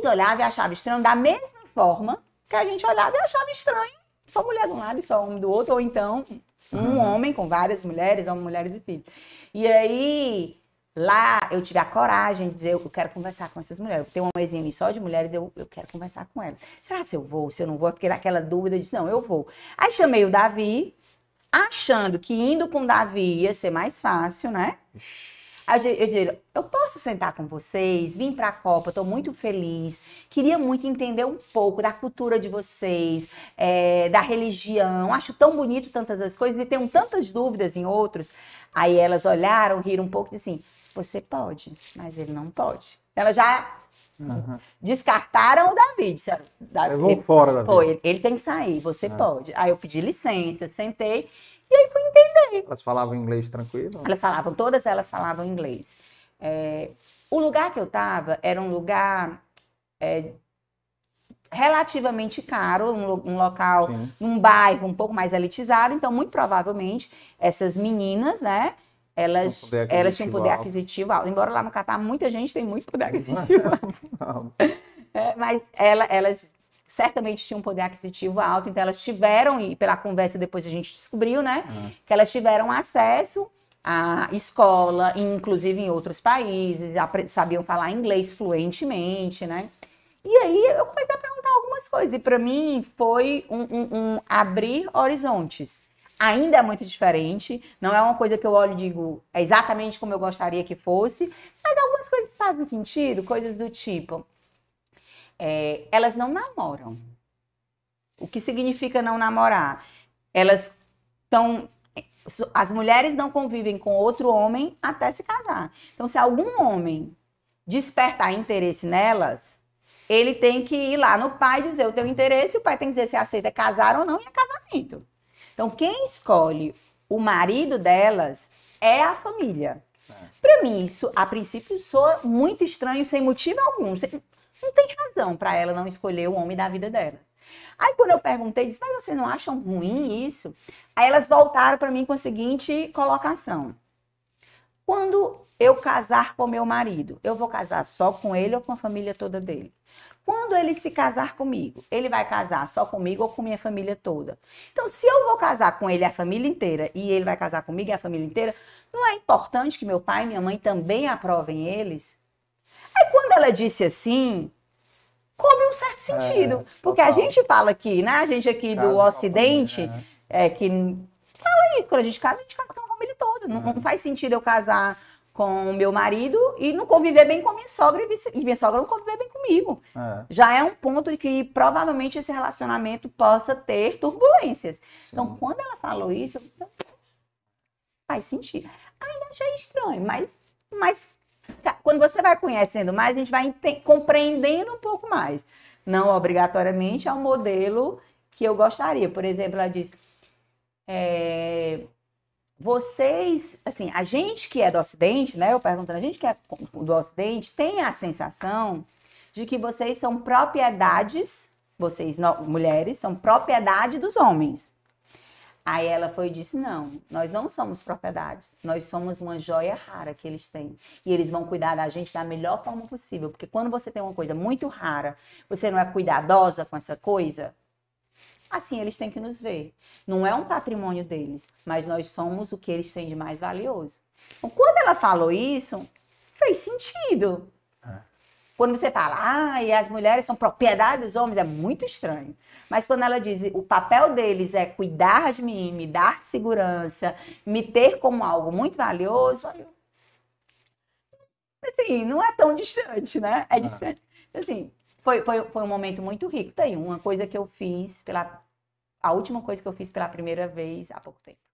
gente olhava e achava estranho da mesma forma que a gente olhava e achava estranho só mulher de um lado e só homem do outro, ou então um uhum. homem com várias mulheres, ou mulheres e filhos. E aí, lá eu tive a coragem de dizer, eu quero conversar com essas mulheres. Eu tenho uma mesinha ali só de mulheres, eu, eu quero conversar com elas. Será se eu vou, se eu não vou? É porque naquela dúvida de não, eu vou. Aí chamei o Davi, achando que indo com o Davi ia ser mais fácil, né? Ixi eu digo, eu posso sentar com vocês, vim para a Copa, estou muito feliz, queria muito entender um pouco da cultura de vocês, é, da religião, acho tão bonito tantas as coisas e tenho tantas dúvidas em outros. Aí elas olharam, riram um pouco e assim, você pode, mas ele não pode. Elas já uhum. descartaram o David. Eu ele, fora, David. ele, ele tem que sair, você é. pode. Aí eu pedi licença, sentei e aí fui entender. Elas falavam inglês tranquilo? Elas falavam, todas elas falavam inglês. É, o lugar que eu estava era um lugar é, relativamente caro, um, um local, Sim. num bairro um pouco mais elitizado, então muito provavelmente essas meninas, né? Elas, elas tinham poder aquisitivo alto. Embora lá no Catar muita gente tem muito poder aquisitivo alto. É, mas ela, elas certamente tinham um poder aquisitivo alto, então elas tiveram, e pela conversa depois a gente descobriu, né, uhum. que elas tiveram acesso à escola, inclusive em outros países, sabiam falar inglês fluentemente, né. E aí eu comecei a perguntar algumas coisas, e para mim foi um, um, um abrir horizontes ainda é muito diferente. Não é uma coisa que eu olho e digo é exatamente como eu gostaria que fosse, mas algumas coisas fazem sentido, coisas do tipo é, elas não namoram. O que significa não namorar? Elas estão. As mulheres não convivem com outro homem até se casar. Então, se algum homem despertar interesse nelas, ele tem que ir lá no pai dizer o teu interesse, e o pai tem que dizer se aceita casar ou não, e é casamento. Então, quem escolhe o marido delas é a família. É. Para mim, isso, a princípio, soa muito estranho, sem motivo algum. Não tem razão para ela não escolher o homem da vida dela. Aí quando eu perguntei, disse, mas vocês não acham ruim isso? Aí elas voltaram para mim com a seguinte colocação. Quando eu casar com meu marido, eu vou casar só com ele ou com a família toda dele? Quando ele se casar comigo, ele vai casar só comigo ou com minha família toda? Então, se eu vou casar com ele a família inteira e ele vai casar comigo e a família inteira, não é importante que meu pai e minha mãe também aprovem eles? Aí quando ela disse assim, coube um certo é, sentido. É, porque total. a gente fala aqui, né? A gente aqui do Ocidente, né? é, que fala isso, quando a gente casa, a gente casa com a família toda. É. Não, não, é. faz sentido eu casar com o meu marido e não conviver bem com a minha sogra e minha sogra não conviver bem comigo. É. Já é um ponto que provavelmente esse relacionamento possa ter turbulências. Sim. Então, quando ela falou isso, eu... faz sentido. Ainda achei estranho, mas, mas quando você vai conhecendo mais, a gente vai compreendendo um pouco mais. Não obrigatoriamente é um modelo que eu gostaria. Por exemplo, ela diz: é, vocês, assim, a gente que é do Ocidente, né? Eu pergunto: a gente que é do Ocidente tem a sensação de que vocês são propriedades, vocês mulheres, são propriedade dos homens. Aí ela foi e disse: Não, nós não somos propriedades, nós somos uma joia rara que eles têm. E eles vão cuidar da gente da melhor forma possível, porque quando você tem uma coisa muito rara, você não é cuidadosa com essa coisa, assim eles têm que nos ver. Não é um patrimônio deles, mas nós somos o que eles têm de mais valioso. Então, quando ela falou isso, fez sentido. Quando você fala, ah, e as mulheres são propriedade dos homens, é muito estranho. Mas quando ela diz, o papel deles é cuidar de mim, me dar segurança, me ter como algo muito valioso, assim, não é tão distante, né? É distante. Então, assim, foi, foi, foi um momento muito rico. Tem tá uma coisa que eu fiz pela... A última coisa que eu fiz pela primeira vez há pouco tempo.